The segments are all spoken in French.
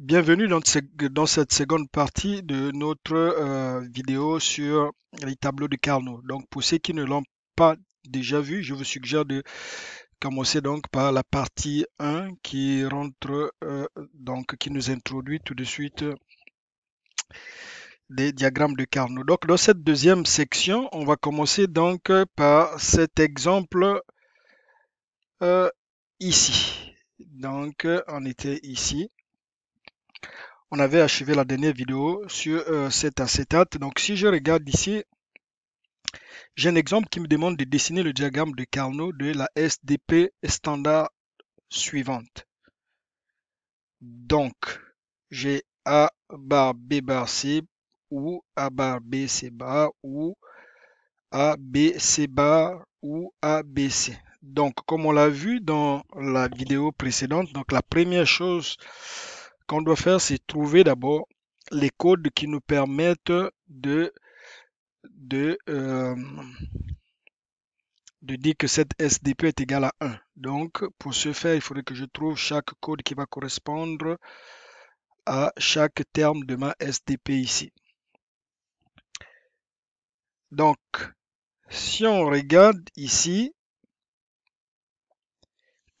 Bienvenue dans, cette seconde partie de notre euh, vidéo sur les tableaux de Carnot. Donc pour ceux qui ne l'ont pas déjà vu, je vous suggère de commencer donc par la partie 1 qui rentre euh, donc qui nous introduit tout de suite des diagrammes de Carnot. Donc dans cette deuxième section, on va commencer donc par cet exemple euh, ici. Donc on était ici on avait achevé la dernière vidéo sur euh, cet acétate. Donc si je regarde ici, j'ai un exemple qui me demande de dessiner le diagramme de Carnot de la SDP standard suivante. Donc, j'ai A bar B bar C ou A bar B C bar ou A B C bar ou A B C. Donc, comme on l'a vu dans la vidéo précédente, donc la première chose qu'on doit faire, c'est trouver d'abord les codes qui nous permettent de, de, euh, de dire que cette SDP est égale à 1. Donc, pour ce faire, il faudrait que je trouve chaque code qui va correspondre à chaque terme de ma SDP ici. Donc, si on regarde ici,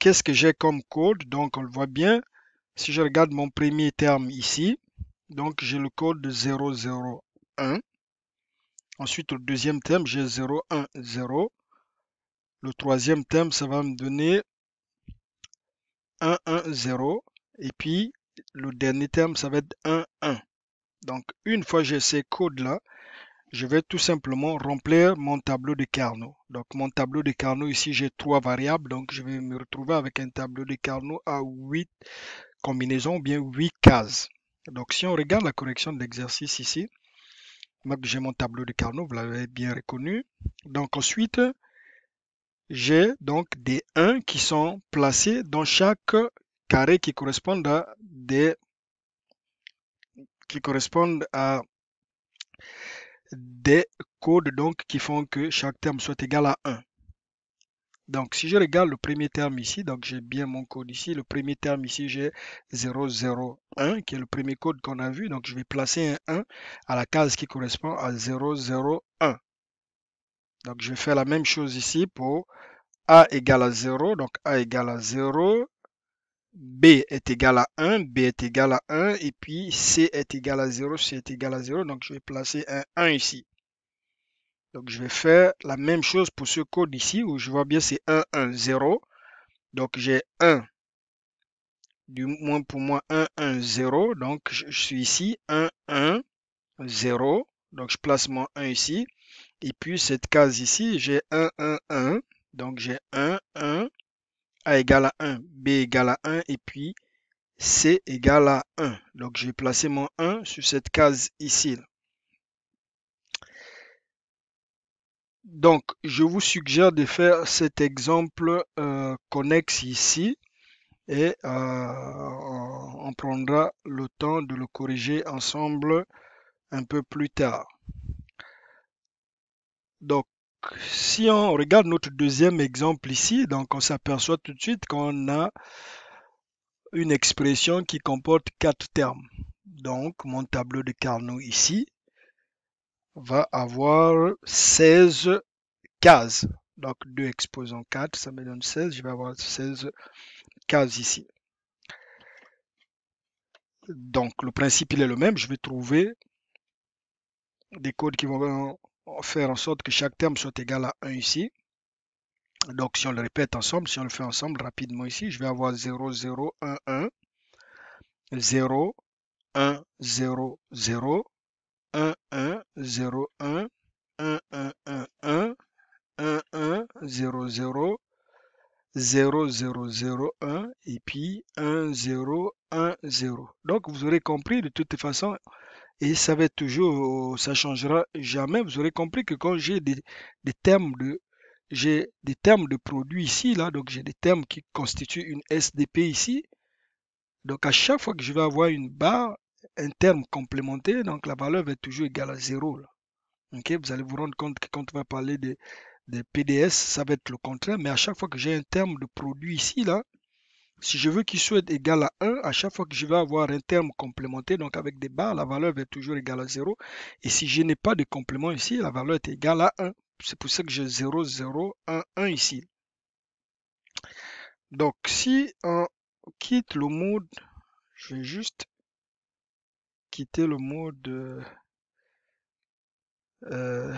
qu'est-ce que j'ai comme code Donc, on le voit bien, si je regarde mon premier terme ici, donc j'ai le code 001. Ensuite, le deuxième terme, j'ai 010. Le troisième terme, ça va me donner 110. Et puis, le dernier terme, ça va être 11. Donc, une fois que j'ai ces codes-là, je vais tout simplement remplir mon tableau de Carnot. Donc, mon tableau de Carnot, ici, j'ai trois variables. Donc, je vais me retrouver avec un tableau de Carnot à 8 Combinaison bien 8 cases. Donc si on regarde la correction de l'exercice ici, j'ai mon tableau de Carnot, vous l'avez bien reconnu. Donc ensuite, j'ai donc des 1 qui sont placés dans chaque carré qui correspondent à des qui correspondent à des codes donc qui font que chaque terme soit égal à 1. Donc, si je regarde le premier terme ici, donc j'ai bien mon code ici. Le premier terme ici, j'ai 001, qui est le premier code qu'on a vu. Donc, je vais placer un 1 à la case qui correspond à 001. Donc, je vais faire la même chose ici pour A égale à 0. Donc, A égale à 0. B est égal à 1, B est égal à 1, et puis C est égal à 0, C est égal à 0. Donc, je vais placer un 1 ici. Donc, je vais faire la même chose pour ce code ici où je vois bien c'est 1, 1, 0. Donc, j'ai 1, du moins pour moi 1, 1, 0. Donc, je, suis ici 1, 1, 0. Donc, je place mon 1 ici. Et puis, cette case ici, j'ai 1, 1, 1. Donc, j'ai 1, 1, A égale à 1, B égale à 1 et puis C égale à 1. Donc, je vais placer mon 1 sur cette case ici. Donc, je vous suggère de faire cet exemple euh, connexe ici et euh, on prendra le temps de le corriger ensemble un peu plus tard. Donc, si on regarde notre deuxième exemple ici, donc on s'aperçoit tout de suite qu'on a une expression qui comporte quatre termes. Donc, mon tableau de Carnot ici, va avoir 16 cases. Donc 2 exposant 4, ça me donne 16. Je vais avoir 16 cases ici. Donc le principe il est le même. Je vais trouver des codes qui vont faire en sorte que chaque terme soit égal à 1 ici. Donc si on le répète ensemble, si on le fait ensemble rapidement ici, je vais avoir 0, 0, 1, 1, 0, 1, 0, 0, 1-1-0-1-1-1-1-1-1-0-0-0-0-0-1 et puis 1-0-1-0. Donc vous aurez compris de toute façon et ça va toujours, ça changera jamais. Vous aurez compris que quand j'ai des, des termes de j'ai des termes de produits ici, là, donc j'ai des termes qui constituent une SDP ici. Donc à chaque fois que je vais avoir une barre, un terme complémenté donc la valeur va être toujours égale à 0. ok vous allez vous rendre compte que quand on va parler des de PDS, ça va être le contraire, mais à chaque fois que j'ai un terme de produit ici, là, si je veux qu'il soit égal à 1, à chaque fois que je vais avoir un terme complémenté donc avec des barres, la valeur va être toujours égale à 0. Et si je n'ai pas de complément ici, la valeur est égale à 1. C'est pour ça que j'ai 0, 0, 1, 1 ici. Donc si on quitte le mode, je vais juste quitter le mode euh, euh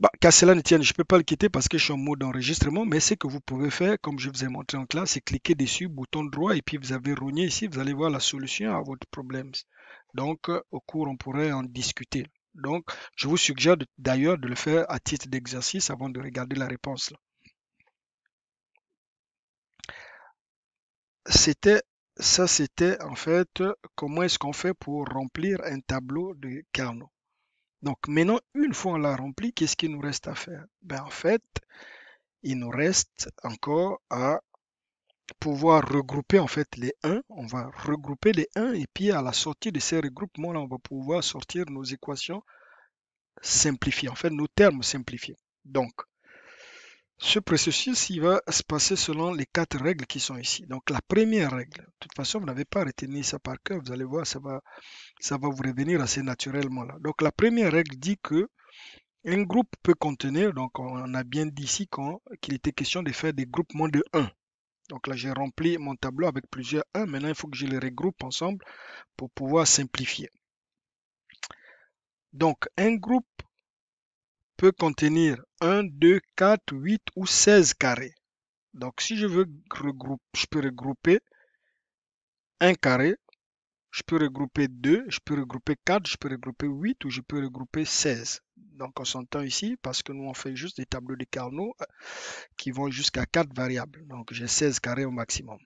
bah, cela ne tienne, je peux pas le quitter parce que je suis en mode enregistrement, mais ce que vous pouvez faire, comme je vous ai montré en classe, c'est cliquer dessus, bouton droit, et puis vous avez rogné ici, vous allez voir la solution à votre problème. Donc, euh, au cours, on pourrait en discuter. Donc, je vous suggère d'ailleurs de le faire à titre d'exercice avant de regarder la réponse. C'était ça, c'était en fait comment est-ce qu'on fait pour remplir un tableau de Carnot. Donc maintenant, une fois on l'a rempli, qu'est-ce qu'il nous reste à faire ben, En fait, il nous reste encore à pouvoir regrouper en fait les 1. On va regrouper les 1 et puis à la sortie de ces regroupements-là, on va pouvoir sortir nos équations simplifiées, en fait nos termes simplifiés. Donc, ce processus, il va se passer selon les quatre règles qui sont ici. Donc la première règle, de toute façon, vous n'avez pas retenu ça par cœur, vous allez voir, ça va, ça va vous revenir assez naturellement là. Donc la première règle dit que un groupe peut contenir, donc on a bien dit ici qu'il était question de faire des groupements de 1. Donc là, j'ai rempli mon tableau avec plusieurs 1. Maintenant, il faut que je les regroupe ensemble pour pouvoir simplifier. Donc, un groupe peut contenir 1, 2, 4, 8 ou 16 carrés. Donc si je veux regrouper, je peux regrouper un carré, je peux regrouper 2, je peux regrouper 4, je peux regrouper 8 ou je peux regrouper 16. Donc on s'entend ici parce que nous on fait juste des tableaux de Carnot euh, qui vont jusqu'à 4 variables. Donc j'ai 16 carrés au maximum.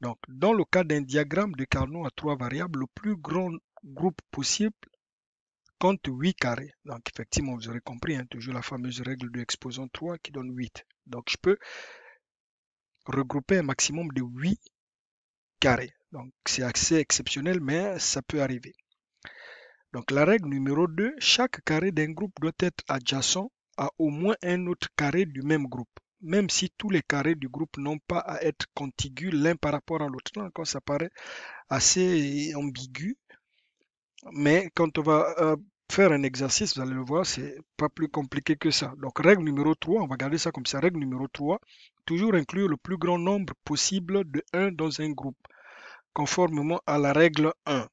Donc dans le cas d'un diagramme de Carnot à 3 variables, le plus grand groupe possible compte 8 carrés. Donc effectivement, vous aurez compris, hein, toujours la fameuse règle de l'exposant 3 qui donne 8. Donc je peux regrouper un maximum de 8 carrés. Donc c'est assez exceptionnel, mais ça peut arriver. Donc la règle numéro 2, chaque carré d'un groupe doit être adjacent à au moins un autre carré du même groupe, même si tous les carrés du groupe n'ont pas à être contigus l'un par rapport à l'autre. donc ça paraît assez ambigu, mais quand on va euh, faire un exercice, vous allez le voir, c'est pas plus compliqué que ça. Donc, règle numéro 3, on va garder ça comme ça. Règle numéro 3, toujours inclure le plus grand nombre possible de 1 dans un groupe, conformément à la règle 1.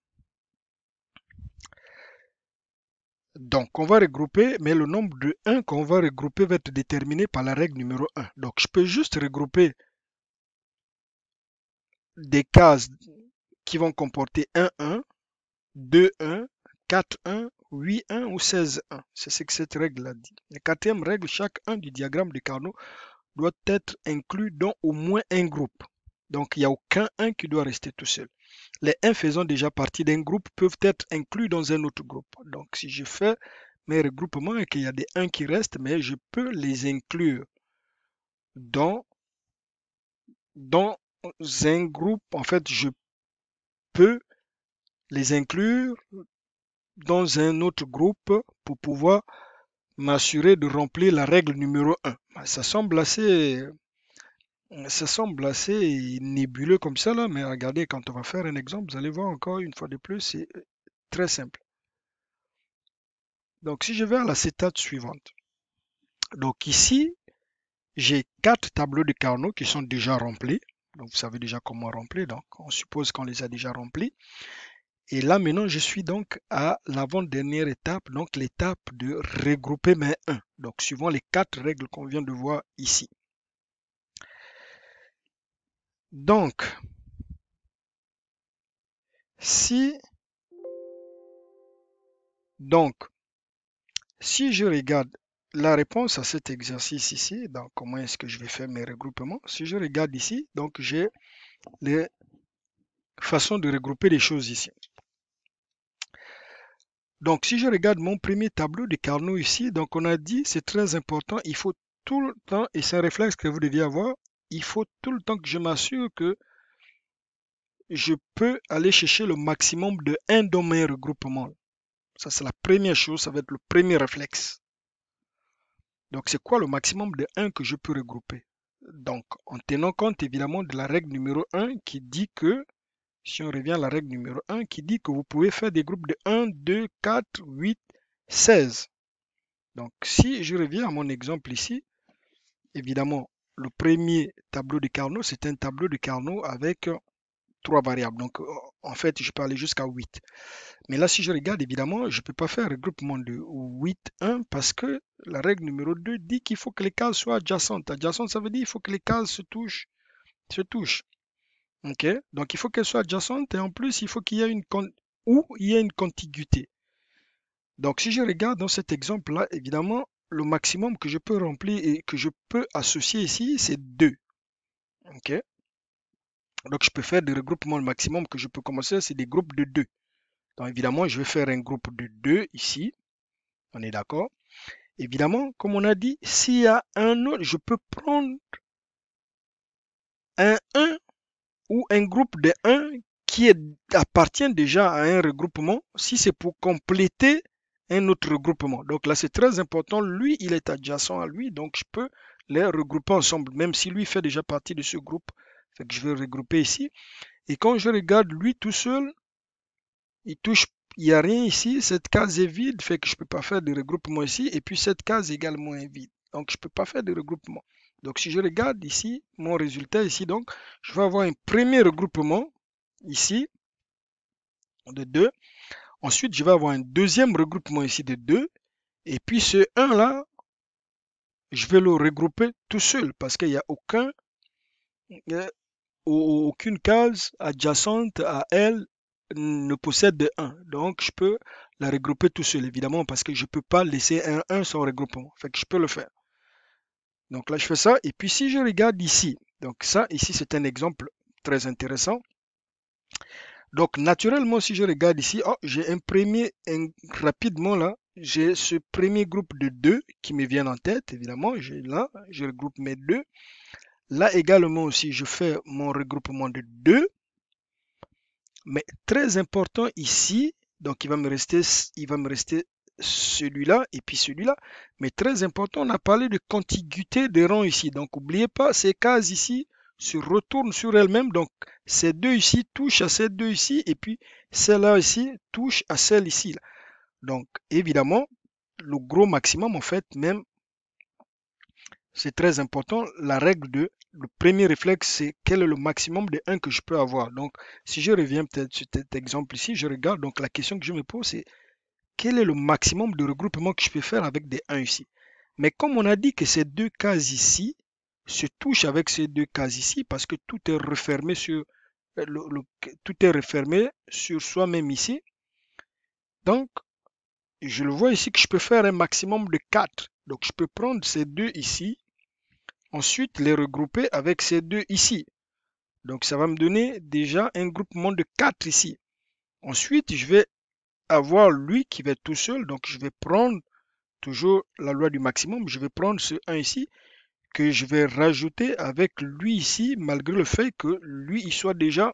Donc, on va regrouper, mais le nombre de 1 qu'on va regrouper va être déterminé par la règle numéro 1. Donc, je peux juste regrouper des cases qui vont comporter 1, 1, 2, 1, 4, 1, 8-1 ou 16-1. C'est ce que cette règle a dit. La quatrième règle, chaque 1 du diagramme de Carnot doit être inclus dans au moins un groupe. Donc il n'y a aucun 1 qui doit rester tout seul. Les 1 faisant déjà partie d'un groupe peuvent être inclus dans un autre groupe. Donc si je fais mes regroupements et qu'il y a des 1 qui restent, mais je peux les inclure dans, dans un groupe. En fait, je peux les inclure dans un autre groupe pour pouvoir m'assurer de remplir la règle numéro 1. Ça semble assez, ça semble assez nébuleux comme ça, mais regardez, quand on va faire un exemple, vous allez voir encore une fois de plus, c'est euh, très simple. Donc, si je vais à la cétate suivante, donc ici, j'ai quatre tableaux de Carnot qui sont déjà remplis. Donc, vous savez déjà comment remplir, donc on suppose qu'on les a déjà remplis. Et là maintenant, je suis donc à l'avant-dernière étape, donc l'étape de regrouper mes 1. Donc suivant les quatre règles qu'on vient de voir ici. Donc, si donc si je regarde la réponse à cet exercice ici, donc comment est-ce que je vais faire mes regroupements Si je regarde ici, donc j'ai les façons de regrouper les choses ici. Donc, si je regarde mon premier tableau de Carnot ici, donc on a dit, c'est très important, il faut tout le temps, et c'est un réflexe que vous deviez avoir, il faut tout le temps que je m'assure que je peux aller chercher le maximum de 1 dans mes regroupements. Ça, c'est la première chose, ça va être le premier réflexe. Donc, c'est quoi le maximum de 1 que je peux regrouper Donc, en tenant compte évidemment de la règle numéro 1 qui dit que si on revient à la règle numéro 1 qui dit que vous pouvez faire des groupes de 1, 2, 4, 8, 16. Donc si je reviens à mon exemple ici, évidemment, le premier tableau de Carnot, c'est un tableau de Carnot avec trois variables. Donc, en fait, je peux aller jusqu'à 8. Mais là, si je regarde, évidemment, je ne peux pas faire un regroupement de 8, 1 parce que la règle numéro 2 dit qu'il faut que les cases soient adjacentes. Adjacente, ça veut dire qu'il faut que les cases se touchent. Se touchent. OK Donc il faut qu'elle soit adjacente et en plus, il faut qu'il y ait une où il y a une contiguïté. Donc si je regarde dans cet exemple là, évidemment, le maximum que je peux remplir et que je peux associer ici, c'est 2. OK Donc je peux faire des regroupements le maximum que je peux commencer, c'est des groupes de 2. Donc évidemment, je vais faire un groupe de 2 ici. On est d'accord Évidemment, comme on a dit, s'il y a un autre, je peux prendre ou un groupe de 1 qui appartient déjà à un regroupement, si c'est pour compléter un autre regroupement. Donc là, c'est très important. Lui, il est adjacent à lui, donc je peux les regrouper ensemble, même si lui fait déjà partie de ce groupe. que je vais regrouper ici. Et quand je regarde lui tout seul, il touche, il n'y a rien ici. Cette case est vide, fait que je ne peux pas faire de regroupement ici. Et puis cette case également est vide. Donc je ne peux pas faire de regroupement. Donc, si je regarde ici, mon résultat ici, donc, je vais avoir un premier regroupement ici de 2. Ensuite, je vais avoir un deuxième regroupement ici de 2. Et puis, ce 1 là, je vais le regrouper tout seul parce qu'il n'y a aucun, euh, aucune case adjacente à elle ne possède de 1. Donc, je peux la regrouper tout seul, évidemment, parce que je ne peux pas laisser un 1 sans regroupement. Fait je peux le faire. Donc là, je fais ça. Et puis si je regarde ici, donc ça, ici, c'est un exemple très intéressant. Donc naturellement, si je regarde ici, oh, j'ai un premier, rapidement là, j'ai ce premier groupe de deux qui me vient en tête, évidemment. J'ai là, je regroupe mes deux. Là également aussi, je fais mon regroupement de deux. Mais très important ici, donc il va me rester, il va me rester celui-là et puis celui-là. Mais très important, on a parlé de contiguïté des rangs ici. Donc, n'oubliez pas, ces cases ici se retournent sur elles-mêmes. Donc, ces deux ici touchent à ces deux ici et puis celle-là ici touche à celle ici. Donc, évidemment, le gros maximum, en fait, même, c'est très important, la règle de le premier réflexe, c'est quel est le maximum de 1 que je peux avoir. Donc, si je reviens peut-être sur cet exemple ici, je regarde, donc la question que je me pose, c'est quel est le maximum de regroupement que je peux faire avec des 1 ici. Mais comme on a dit que ces deux cases ici se touchent avec ces deux cases ici parce que tout est refermé sur euh, tout est refermé sur soi-même ici. Donc, je le vois ici que je peux faire un maximum de 4. Donc, je peux prendre ces deux ici, ensuite les regrouper avec ces deux ici. Donc, ça va me donner déjà un groupement de 4 ici. Ensuite, je vais avoir lui qui va être tout seul. Donc, je vais prendre toujours la loi du maximum. Je vais prendre ce 1 ici que je vais rajouter avec lui ici, malgré le fait que lui, il soit déjà,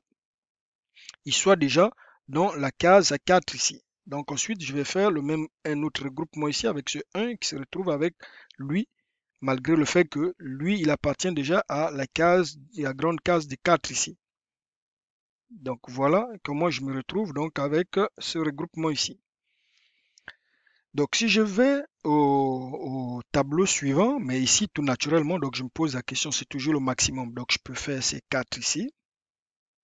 il soit déjà dans la case à 4 ici. Donc ensuite, je vais faire le même un autre regroupement ici avec ce 1 qui se retrouve avec lui, malgré le fait que lui, il appartient déjà à la case, la grande case de 4 ici. Donc voilà comment je me retrouve donc avec euh, ce regroupement ici. Donc si je vais au, tableau suivant, mais ici tout naturellement, donc je me pose la question, c'est toujours le maximum. Donc je peux faire ces quatre ici.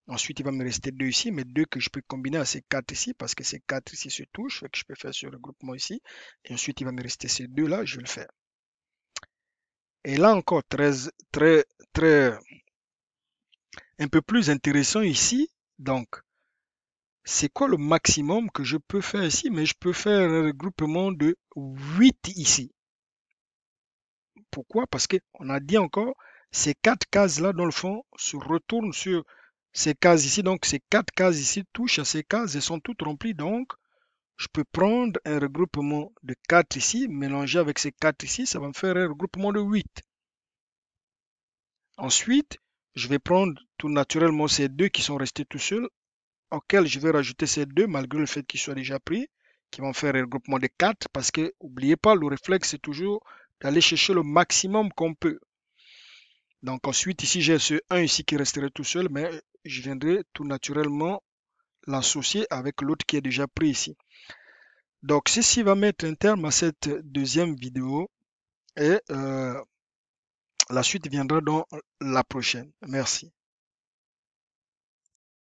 Ensuite, il va me rester deux ici, mais deux que je peux combiner à ces quatre ici, parce que ces quatre ici se touchent, que je peux faire ce regroupement ici. Et ensuite, il va me rester ces deux là, je vais le faire. Et là encore, très, très, très, un peu plus intéressant ici, donc, c'est quoi le maximum que je peux faire ici Mais je peux faire un regroupement de 8 ici. Pourquoi Parce qu'on a dit encore, ces quatre cases-là, dans le fond, se retournent sur ces cases ici. Donc, ces quatre cases ici touchent à ces cases et sont toutes remplies. Donc, je peux prendre un regroupement de 4 ici, mélanger avec ces 4 ici, ça va me faire un regroupement de 8. Ensuite, je vais prendre tout naturellement ces deux qui sont restés tout seuls, auxquels je vais rajouter ces deux malgré le fait qu'ils soient déjà pris, qui vont faire un regroupement de quatre parce que, n'oubliez pas, le réflexe c'est toujours d'aller chercher le maximum qu'on peut. Donc ensuite, ici j'ai ce 1 ici qui resterait tout seul, mais je viendrai tout naturellement l'associer avec l'autre qui est déjà pris ici. Donc ceci va mettre un terme à cette deuxième vidéo et euh, la suite viendra dans la prochaine. Merci.